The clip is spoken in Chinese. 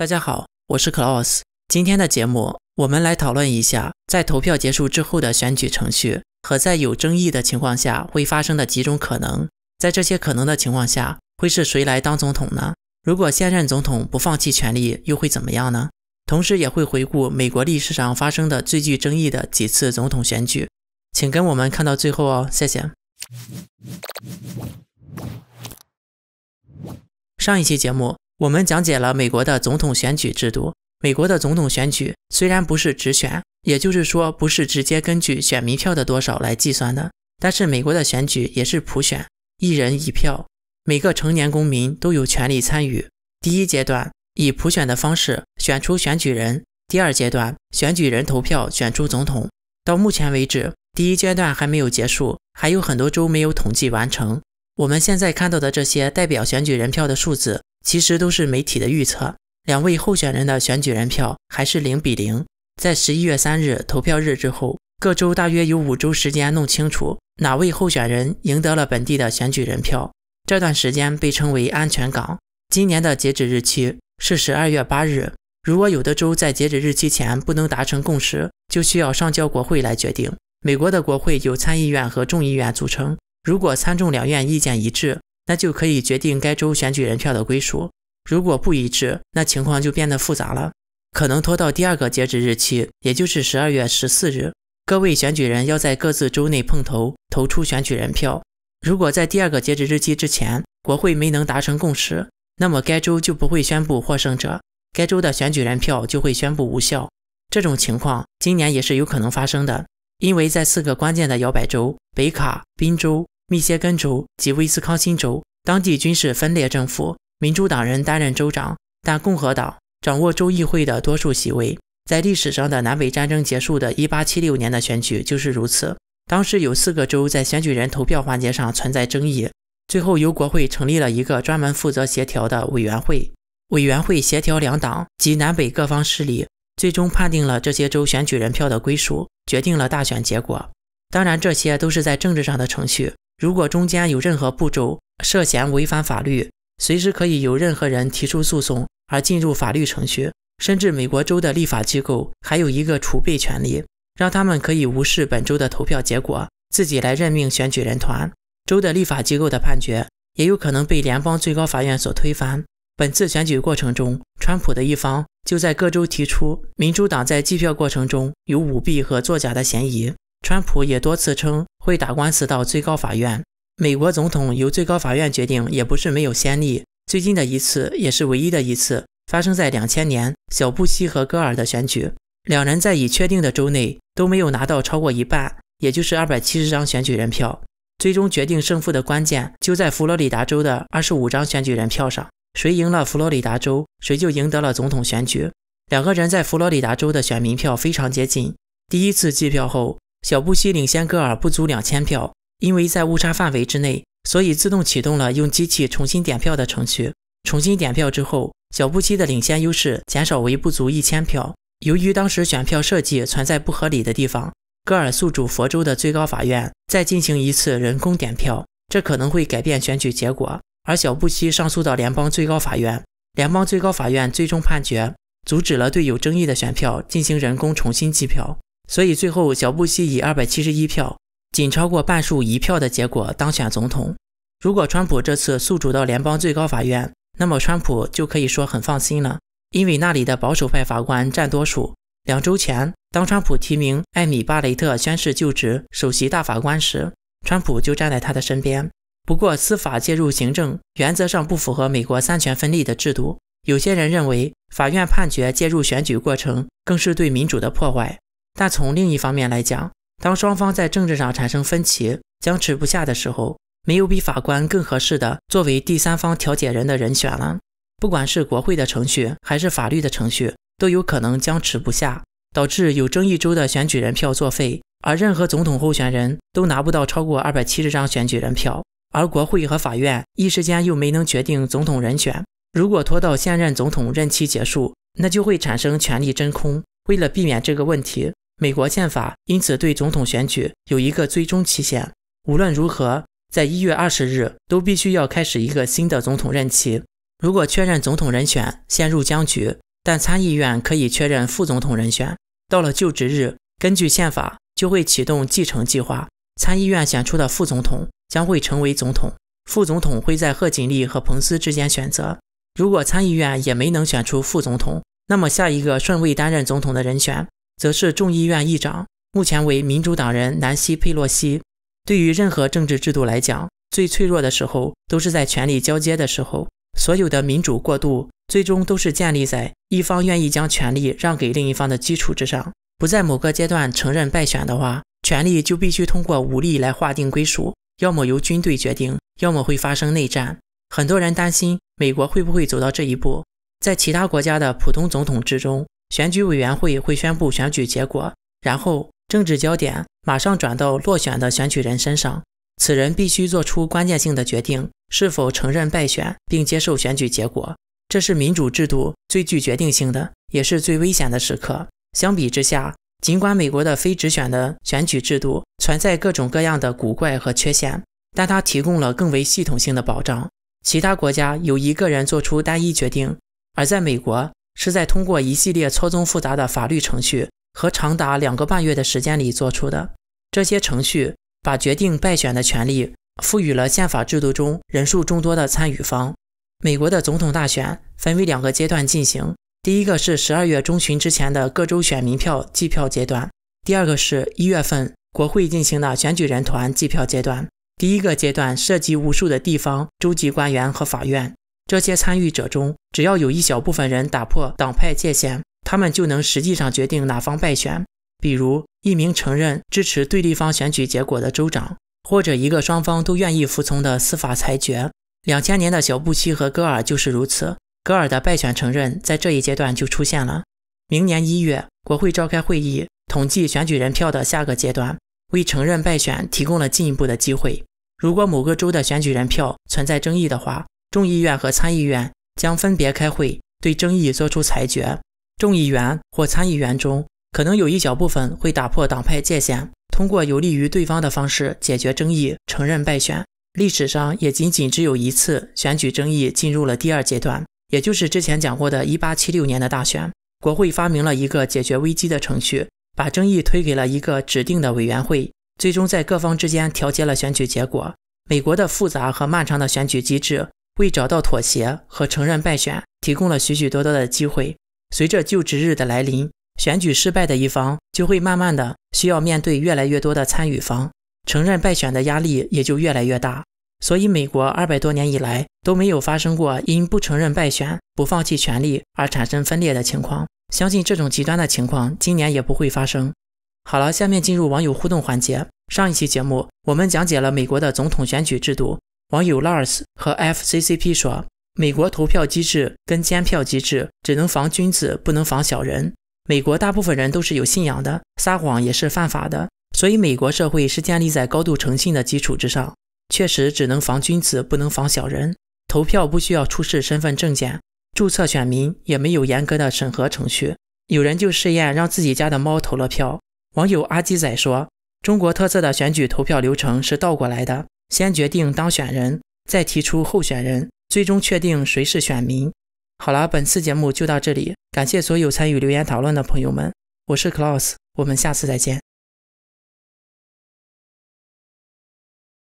大家好，我是克 l a u s 今天的节目，我们来讨论一下在投票结束之后的选举程序，和在有争议的情况下会发生的几种可能。在这些可能的情况下，会是谁来当总统呢？如果现任总统不放弃权力，又会怎么样呢？同时，也会回顾美国历史上发生的最具争议的几次总统选举。请跟我们看到最后哦，谢谢。上一期节目。我们讲解了美国的总统选举制度。美国的总统选举虽然不是直选，也就是说不是直接根据选民票的多少来计算的，但是美国的选举也是普选，一人一票，每个成年公民都有权利参与。第一阶段以普选的方式选出选举人，第二阶段选举人投票选出总统。到目前为止，第一阶段还没有结束，还有很多州没有统计完成。我们现在看到的这些代表选举人票的数字。其实都是媒体的预测。两位候选人的选举人票还是零比零。在十一月三日投票日之后，各州大约有五周时间弄清楚哪位候选人赢得了本地的选举人票。这段时间被称为安全港。今年的截止日期是十二月八日。如果有的州在截止日期前不能达成共识，就需要上交国会来决定。美国的国会有参议院和众议院组成。如果参众两院意见一致，那就可以决定该州选举人票的归属。如果不一致，那情况就变得复杂了，可能拖到第二个截止日期，也就是十二月十四日。各位选举人要在各自州内碰头，投出选举人票。如果在第二个截止日期之前，国会没能达成共识，那么该州就不会宣布获胜者，该州的选举人票就会宣布无效。这种情况今年也是有可能发生的，因为在四个关键的摇摆州——北卡、宾州。密歇根州及威斯康星州当地均是分裂政府，民主党人担任州长，但共和党掌握州议会的多数席位。在历史上的南北战争结束的一八七六年的选举就是如此。当时有四个州在选举人投票环节上存在争议，最后由国会成立了一个专门负责协调的委员会，委员会协调两党及南北各方势力，最终判定了这些州选举人票的归属，决定了大选结果。当然，这些都是在政治上的程序。如果中间有任何步骤涉嫌违反法律，随时可以由任何人提出诉讼而进入法律程序。甚至美国州的立法机构还有一个储备权利，让他们可以无视本州的投票结果，自己来任命选举人团。州的立法机构的判决也有可能被联邦最高法院所推翻。本次选举过程中，川普的一方就在各州提出，民主党在计票过程中有舞弊和作假的嫌疑。川普也多次称。会打官司到最高法院。美国总统由最高法院决定也不是没有先例，最近的一次也是唯一的一次，发生在两千年小布希和戈尔的选举。两人在已确定的州内都没有拿到超过一半，也就是二百七十张选举人票。最终决定胜负的关键就在佛罗里达州的二十五张选举人票上，谁赢了佛罗里达州，谁就赢得了总统选举。两个人在佛罗里达州的选民票非常接近，第一次计票后。小布希领先戈尔不足两千票，因为在误差范围之内，所以自动启动了用机器重新点票的程序。重新点票之后，小布希的领先优势减少为不足一千票。由于当时选票设计存在不合理的地方，戈尔诉诸佛州的最高法院，再进行一次人工点票，这可能会改变选举结果。而小布希上诉到联邦最高法院，联邦最高法院最终判决阻止了对有争议的选票进行人工重新计票。所以最后，小布希以二百七十一票，仅超过半数一票的结果当选总统。如果川普这次诉诸到联邦最高法院，那么川普就可以说很放心了，因为那里的保守派法官占多数。两周前，当川普提名艾米·巴雷特宣誓就职首席大法官时，川普就站在他的身边。不过，司法介入行政原则上不符合美国三权分立的制度。有些人认为，法院判决介入选举过程，更是对民主的破坏。但从另一方面来讲，当双方在政治上产生分歧、僵持不下的时候，没有比法官更合适的作为第三方调解人的人选了。不管是国会的程序，还是法律的程序，都有可能僵持不下，导致有争议州的选举人票作废，而任何总统候选人都拿不到超过二百七十张选举人票。而国会和法院一时间又没能决定总统人选，如果拖到现任总统任期结束，那就会产生权力真空。为了避免这个问题，美国宪法因此对总统选举有一个最终期限，无论如何，在一月二十日都必须要开始一个新的总统任期。如果确认总统人选陷入僵局，但参议院可以确认副总统人选。到了就职日，根据宪法就会启动继承计划，参议院选出的副总统将会成为总统。副总统会在贺锦丽和彭斯之间选择。如果参议院也没能选出副总统。那么，下一个顺位担任总统的人选，则是众议院议长，目前为民主党人南希·佩洛西。对于任何政治制度来讲，最脆弱的时候都是在权力交接的时候。所有的民主过渡，最终都是建立在一方愿意将权力让给另一方的基础之上。不在某个阶段承认败选的话，权力就必须通过武力来划定归属，要么由军队决定，要么会发生内战。很多人担心美国会不会走到这一步。在其他国家的普通总统制中，选举委员会会宣布选举结果，然后政治焦点马上转到落选的选举人身上。此人必须做出关键性的决定：是否承认败选并接受选举结果。这是民主制度最具决定性的，也是最危险的时刻。相比之下，尽管美国的非直选的选举制度存在各种各样的古怪和缺陷，但它提供了更为系统性的保障。其他国家有一个人做出单一决定。而在美国，是在通过一系列错综复杂的法律程序和长达两个半月的时间里做出的。这些程序把决定败选的权利赋予了宪法制度中人数众多的参与方。美国的总统大选分为两个阶段进行：第一个是十二月中旬之前的各州选民票计票阶段；第二个是一月份国会进行的选举人团计票阶段。第一个阶段涉及无数的地方、州级官员和法院，这些参与者中。只要有一小部分人打破党派界限，他们就能实际上决定哪方败选。比如，一名承认支持对立方选举结果的州长，或者一个双方都愿意服从的司法裁决。两千年的小布希和戈尔就是如此。戈尔的败选承认在这一阶段就出现了。明年一月，国会召开会议统计选举人票的下个阶段，为承认败选提供了进一步的机会。如果某个州的选举人票存在争议的话，众议院和参议院。将分别开会对争议作出裁决。众议员或参议员中，可能有一小部分会打破党派界限，通过有利于对方的方式解决争议，承认败选。历史上也仅仅只有一次选举争议进入了第二阶段，也就是之前讲过的一八七六年的大选。国会发明了一个解决危机的程序，把争议推给了一个指定的委员会，最终在各方之间调节了选举结果。美国的复杂和漫长的选举机制。为找到妥协和承认败选提供了许许多多的机会。随着就职日的来临，选举失败的一方就会慢慢的需要面对越来越多的参与方，承认败选的压力也就越来越大。所以，美国二百多年以来都没有发生过因不承认败选、不放弃权利而产生分裂的情况。相信这种极端的情况今年也不会发生。好了，下面进入网友互动环节。上一期节目我们讲解了美国的总统选举制度。网友 Lars 和 FCCP 说：“美国投票机制跟监票机制只能防君子，不能防小人。美国大部分人都是有信仰的，撒谎也是犯法的，所以美国社会是建立在高度诚信的基础之上。确实只能防君子，不能防小人。投票不需要出示身份证件，注册选民也没有严格的审核程序。有人就试验让自己家的猫投了票。”网友阿鸡仔说：“中国特色的选举投票流程是倒过来的。”先决定当选人，再提出候选人，最终确定谁是选民。好了，本次节目就到这里，感谢所有参与留言讨论的朋友们，我是 c l a u s 我们下次再见。